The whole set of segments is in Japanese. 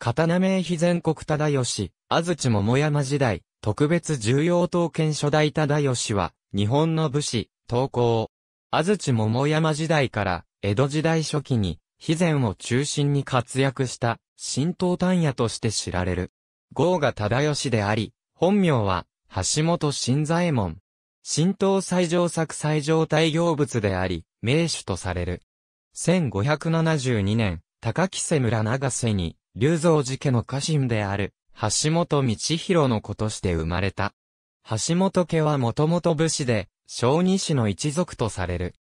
刀名碑全国忠義、安土桃山時代、特別重要刀剣初代忠義は、日本の武士、刀工。安土桃山時代から、江戸時代初期に、肥前を中心に活躍した、神道丹也として知られる。豪が忠義であり、本名は、橋本新左衛門。神道最上作最上大行物であり、名手とされる。1572年、高木瀬村長瀬に、龍造寺家の家臣である、橋本道弘の子として生まれた。橋本家はもともと武士で、小児氏の一族とされる。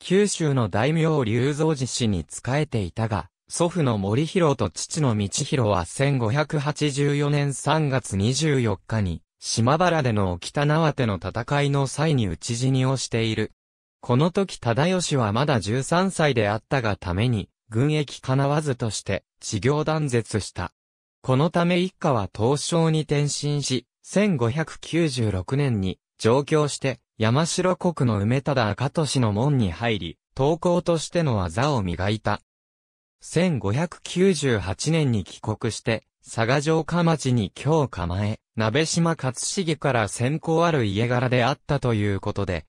九州の大名龍造寺氏に仕えていたが、祖父の森弘と父の道弘は1584年3月24日に、島原での沖田縄手の戦いの際に討ち死にをしている。この時忠義はまだ13歳であったがために、軍役叶わずとして、治業断絶した。このため一家は東昇に転身し、1596年に上京して、山城国の梅忠赤都市の門に入り、東高としての技を磨いた。1598年に帰国して、佐賀城下町に京を構え、鍋島勝茂から先行ある家柄であったということで、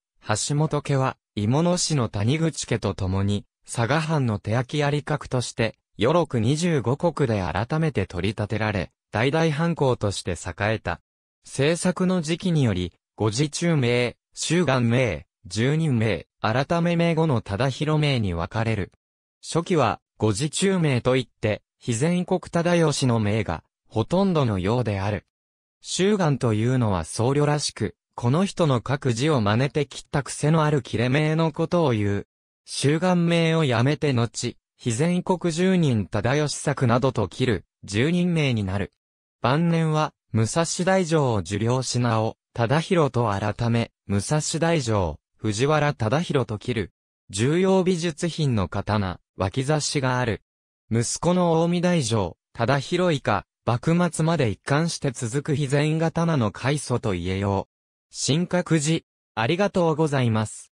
橋本家は、芋野市の谷口家と共に、佐賀藩の手焼きやり格として、余六25国で改めて取り立てられ、大々藩校として栄えた。制作の時期により、五時中名、終願名、十人名、改め名後の忠広名に分かれる。初期は、五時中名といって、非全国忠義の名が、ほとんどのようである。終願というのは僧侶らしく、この人の各字を真似て切った癖のある切れ名のことを言う。終願名をやめて後、非全国住人忠義作などと切る、住人名になる。晩年は、武蔵大城を受領し直、忠広と改め、武蔵大城、藤原忠広と切る。重要美術品の刀、脇差しがある。息子の大見大城、忠広以下、幕末まで一貫して続く非全刀の開祖と言えよう。新刻寺、ありがとうございます。